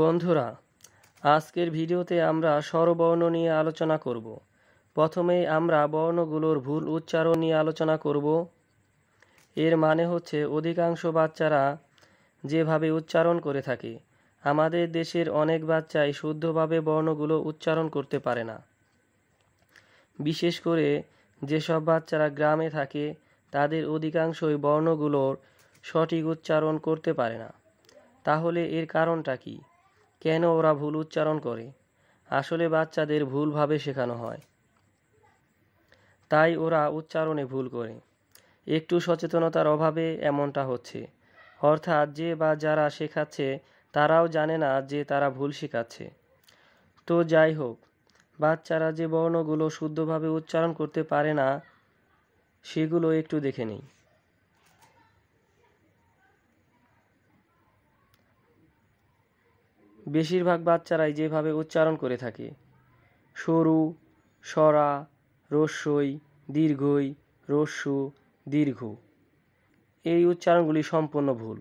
বন্ধুরা আজকের ভিডিওতে আমরা স্বরবর্ণ নিয়ে আলোচনা করব প্রথমেই আমরা বর্ণগুলোর ভুল উচ্চারণ নিয়ে আলোচনা করব এর মানে হচ্ছে অধিকাংশ বাচ্চারা যেভাবে উচ্চারণ করে থাকে আমাদের দেশের অনেক বাচ্চাই শুদ্ধভাবে বর্ণগুলো উচ্চারণ করতে পারে না বিশেষ করে যেসব বাচ্চারা গ্রামে থাকে তাদের অধিকাংশই বর্ণগুলোর সঠিক উচ্চারণ করতে পারে না তাহলে এর কারণটা কী কেন ওরা ভুল উচ্চারণ করে আসলে বাচ্চাদের ভুলভাবে শেখানো হয় তাই ওরা উচ্চারণে ভুল করে একটু সচেতনতার অভাবে এমনটা হচ্ছে অর্থাৎ যে বা যারা শেখাচ্ছে তারাও জানে না যে তারা ভুল শেখাচ্ছে তো যাই হোক বাচ্চারা যে বর্ণগুলো শুদ্ধভাবে উচ্চারণ করতে পারে না সেগুলো একটু দেখে নিই বেশিরভাগ বাচ্চারাই যেভাবে উচ্চারণ করে থাকে সরু সরা রস্যই দীর্ঘই রস্য দীর্ঘ এই উচ্চারণগুলি সম্পূর্ণ ভুল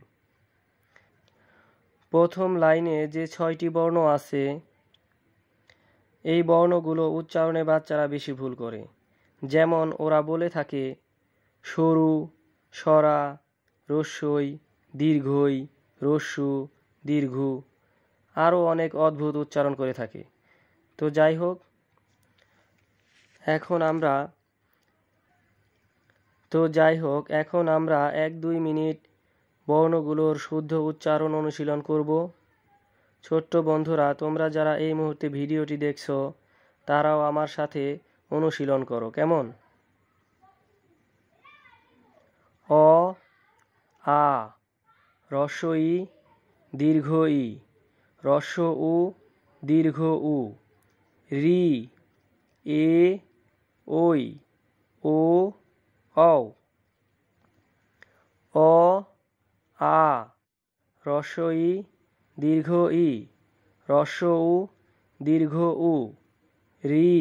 প্রথম লাইনে যে ছয়টি বর্ণ আছে এই বর্ণগুলো উচ্চারণে বাচ্চারা বেশি ভুল করে যেমন ওরা বলে থাকে সরু সরা রস্যই দীর্ঘই রস্যু দীর্ঘ আরও অনেক অদ্ভুত উচ্চারণ করে থাকে তো যাই হোক এখন আমরা তো যাই হোক এখন আমরা এক দুই মিনিট বর্ণগুলোর শুদ্ধ উচ্চারণ অনুশীলন করব ছোট্ট বন্ধুরা তোমরা যারা এই মুহূর্তে ভিডিওটি দেখছো তারাও আমার সাথে অনুশীলন করো কেমন অ আ রস ই দীর্ঘ ই হ্রস্ব উ দীর্ঘ উ রি এ ওই ও অ অ আ হ্রস্ব ই দীর্ঘ ই হ্রস্ব উ দীর্ঘ উ রি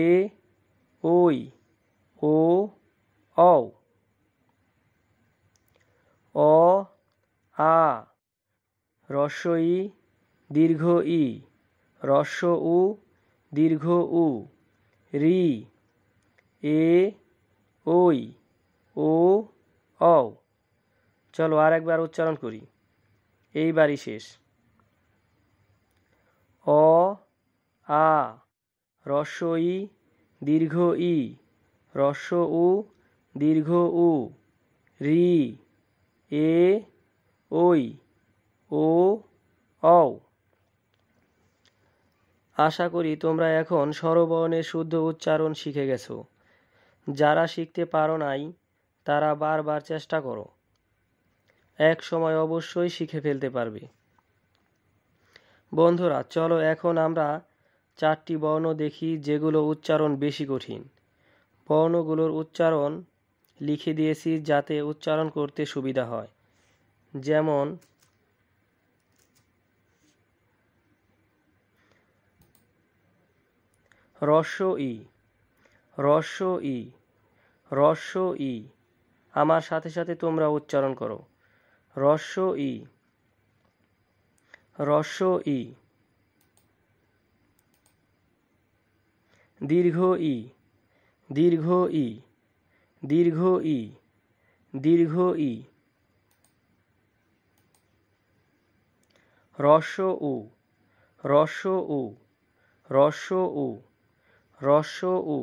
এ ওই ও অ অ আ রস্ব ই দীর্ঘ ই রস্ব উ দীর্ঘ উ রি এ ওই ও অ চলো আর একবার উচ্চারণ করি এইবারই শেষ অ আ রস্ব ই দীর্ঘ ই রস্ব উ দীর্ঘ উ রি এ ওই ও অও আশা করি তোমরা এখন স্বরবর্ণের শুদ্ধ উচ্চারণ শিখে গেছো যারা শিখতে পারো নাই তারা বারবার চেষ্টা করো এক সময় অবশ্যই শিখে ফেলতে পারবে বন্ধুরা চলো এখন আমরা চারটি বর্ণ দেখি যেগুলো উচ্চারণ বেশি কঠিন বর্ণগুলোর উচ্চারণ লিখে দিয়েছি যাতে উচ্চারণ করতে সুবিধা হয় যেমন রস্য ই রস্য ই রস্য ই আমার সাথে সাথে তোমরা উচ্চারণ করো রস্য ই রস্য ই দীর্ঘ ই দীর্ঘ ই দীর্ঘ ই দীর্ঘ ই রস উ রস উ রস উ রস উ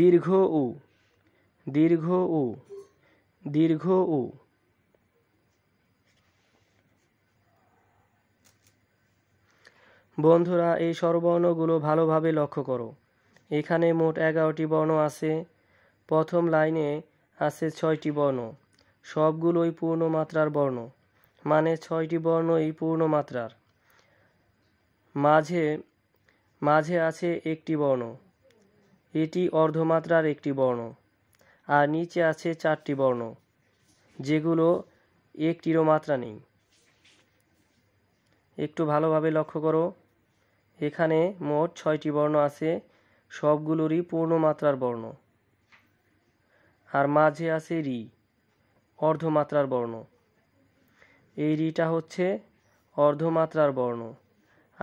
দীর্ঘ উ দীর্ঘ উ দীর্ঘ উ বন্ধুরা এই স্বরবর্ণগুলো ভালোভাবে লক্ষ্য করো এখানে মোট এগারোটি বর্ণ আছে প্রথম লাইনে আছে ছয়টি বর্ণ সবগুলোই পূর্ণমাত্রার বর্ণ মানে ছয়টি বর্ণই পূর্ণমাত্রার মাঝে মাঝে আছে একটি বর্ণ এটি অর্ধমাত্রার একটি বর্ণ আর নিচে আছে চারটি বর্ণ যেগুলো একটিরও মাত্রা নেই একটু ভালোভাবে লক্ষ্য করো এখানে মোট ছয়টি বর্ণ আছে সবগুলোরই পূর্ণমাত্রার বর্ণ আর মাঝে আছে রি অর্ধমাত্রার বর্ণ এই রিটা হচ্ছে অর্ধমাত্রার বর্ণ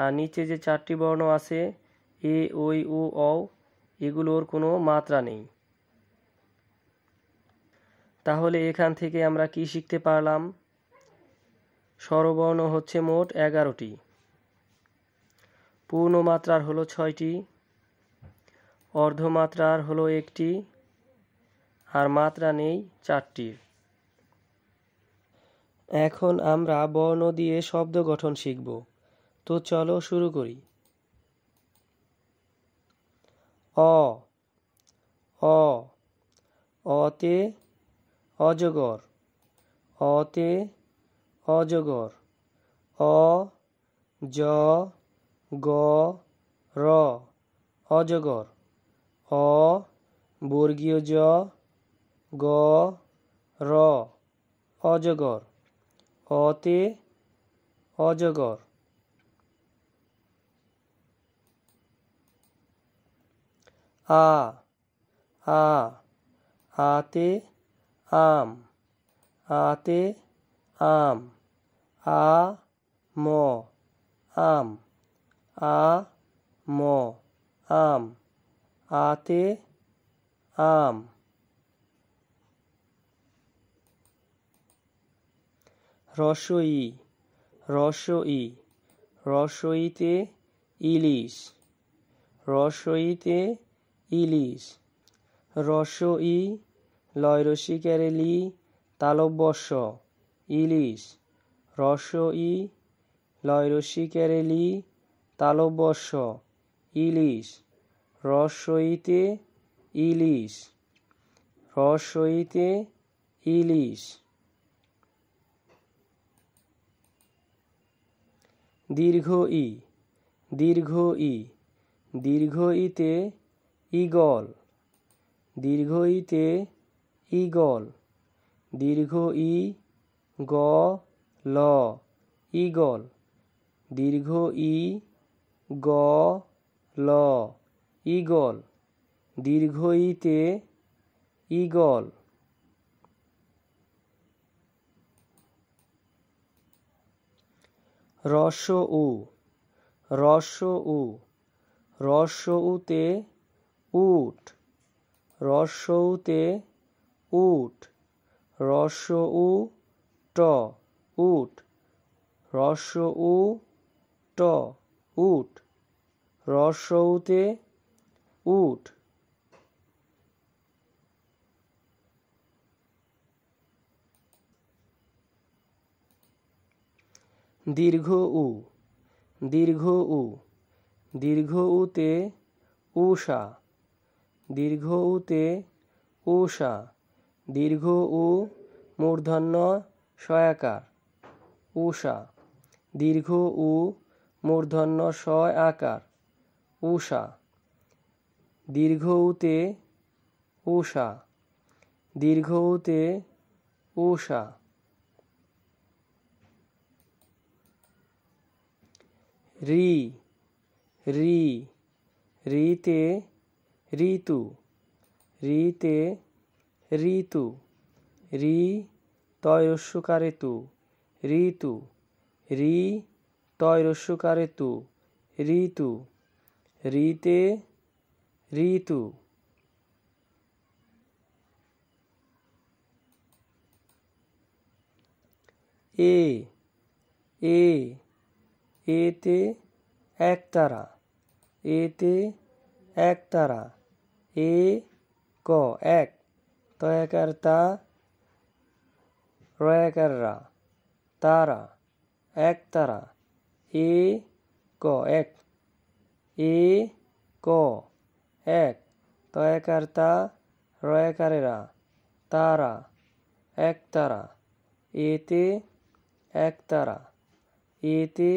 আর নিচে যে চারটি বর্ণ আছে এ ওই ও অ এগুলোর কোনো মাত্রা নেই তাহলে এখান থেকে আমরা কি শিখতে পারলাম স্বরবর্ণ হচ্ছে মোট এগারোটি পূর্ণমাত্রার হলো ছয়টি অর্ধমাত্রার হলো একটি আর মাত্রা নেই চারটির এখন আমরা বর্ণ দিয়ে শব্দ গঠন শিখব তো চলো শুরু করি অ অ অতে অজগর অতে অজগর অ জ গ র অজগর অ বর্গীয় জ গ র অজগর অতে অজগর আ আ আতে আম আতে আম আ ম আম আ ম আম আতে আম রসই রসই রসইতে ইলিশ রসইতে ইলিশ রস্য ই লয় রসিকের লি তালব্যস্য ইলিশ রস্য ই লয় রসিকের লি তালব্যস্য ইলিশ রস্যইতে ইলিশ রস্যইতে ইলিশ দীর্ঘ ই দীর্ঘ ই দীর্ঘ ইতে ইগল দীর্ঘ ইতে ইগল দীর্ঘ ই গ ল ইগল দীর্ঘ ই গ ল ইগল দীর্ঘ ইতে ইগল রস উ রস উ রস উতে উট রসৌতে উট রস উ ট উট রস উ ট উট রসৌতে উট দীর্ঘ উ দীর্ঘ উ দীর্ঘ উতে উষা দীর্ঘ উতে ঊষা দীর্ঘ উ মূর্ধন্য সয়াকার ঊষা দীর্ঘ উ মূর্ধন্য সয় আকার ঊষা দীর্ঘ উতে ঊষা দীর্ঘ উতে ঊষা রি রি রিতে ঋতু ঋতে ঋতু ঋ তয়স্যকারে তু ঋতু ঋ তয়স্যকারে তু ঋতু ঋতে ঋতু এ এ এতে একতারা এতে একতারা iko ek तय करता रय कर रहा तारा एक तारा ई क एक ई क एक तय करता रय कर रहा तारा एक तारा इति एक तारा इति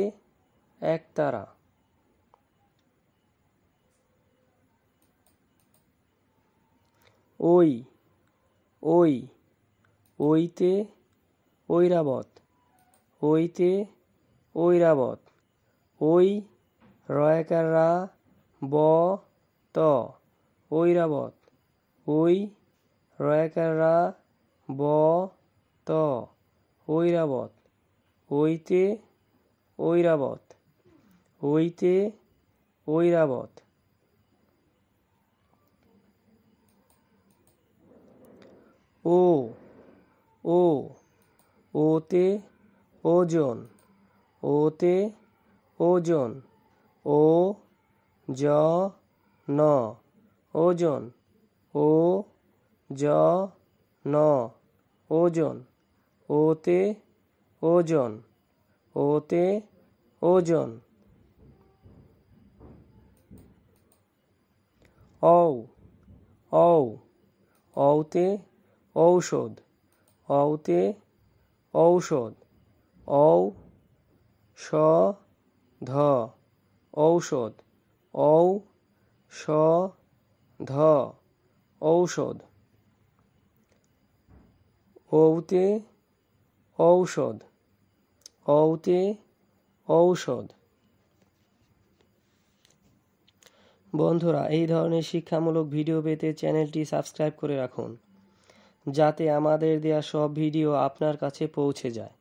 एक तारा ওই ওই ওইতে ঐরাবত ওইতে ঐরাবত ওই রয়কাররা ব ত ঐরাবত ওই রয়কাররা ব ত ঐরাবত ওইতে ঐরাবত ওইতে ঐরাবত ও ও ওতে ওজন ওতে ওজন ও জ ন ওজন ও জ ন ওজন ওতে ওজন ওতে ওজন ও ও ওতে ঔষধ অউতে ঔষধ ঔ স ধ ঔষধ ঔ স ধ ঔষধ ঔতে ঔষধ ঔতে ঔষধ বন্ধুরা এই ধরনের শিক্ষামূলক ভিডিও পেতে চ্যানেলটি সাবস্ক্রাইব করে রাখুন যাতে আমাদের দেয়া সব ভিডিও আপনার কাছে পৌঁছে যায়